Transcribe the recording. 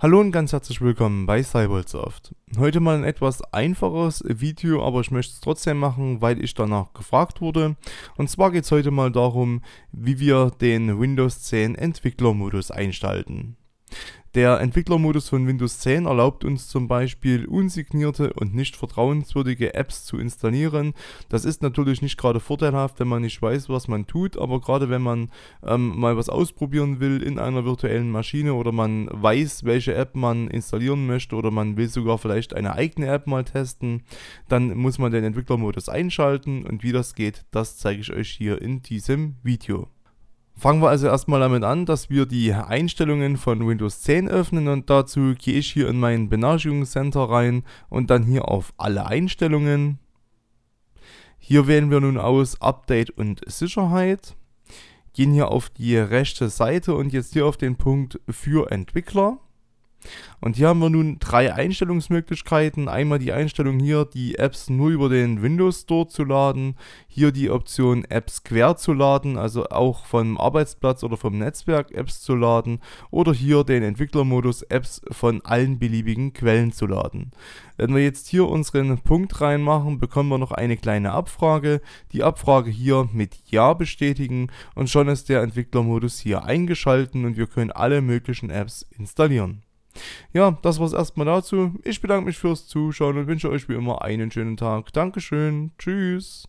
Hallo und ganz herzlich willkommen bei Cybersoft. Heute mal ein etwas einfaches Video, aber ich möchte es trotzdem machen, weil ich danach gefragt wurde. Und zwar geht es heute mal darum, wie wir den Windows 10 Entwicklermodus einschalten. Der Entwicklermodus von Windows 10 erlaubt uns zum Beispiel unsignierte und nicht vertrauenswürdige Apps zu installieren. Das ist natürlich nicht gerade vorteilhaft, wenn man nicht weiß, was man tut, aber gerade wenn man ähm, mal was ausprobieren will in einer virtuellen Maschine oder man weiß, welche App man installieren möchte oder man will sogar vielleicht eine eigene App mal testen, dann muss man den Entwicklermodus einschalten und wie das geht, das zeige ich euch hier in diesem Video. Fangen wir also erstmal damit an, dass wir die Einstellungen von Windows 10 öffnen und dazu gehe ich hier in mein Benachrichtigungscenter rein und dann hier auf alle Einstellungen. Hier wählen wir nun aus Update und Sicherheit, gehen hier auf die rechte Seite und jetzt hier auf den Punkt für Entwickler. Und hier haben wir nun drei Einstellungsmöglichkeiten. Einmal die Einstellung hier, die Apps nur über den Windows Store zu laden. Hier die Option Apps quer zu laden, also auch vom Arbeitsplatz oder vom Netzwerk Apps zu laden. Oder hier den Entwicklermodus Apps von allen beliebigen Quellen zu laden. Wenn wir jetzt hier unseren Punkt reinmachen, bekommen wir noch eine kleine Abfrage. Die Abfrage hier mit Ja bestätigen und schon ist der Entwicklermodus hier eingeschalten und wir können alle möglichen Apps installieren. Ja, das war's erstmal dazu. Ich bedanke mich fürs Zuschauen und wünsche euch wie immer einen schönen Tag. Dankeschön. Tschüss.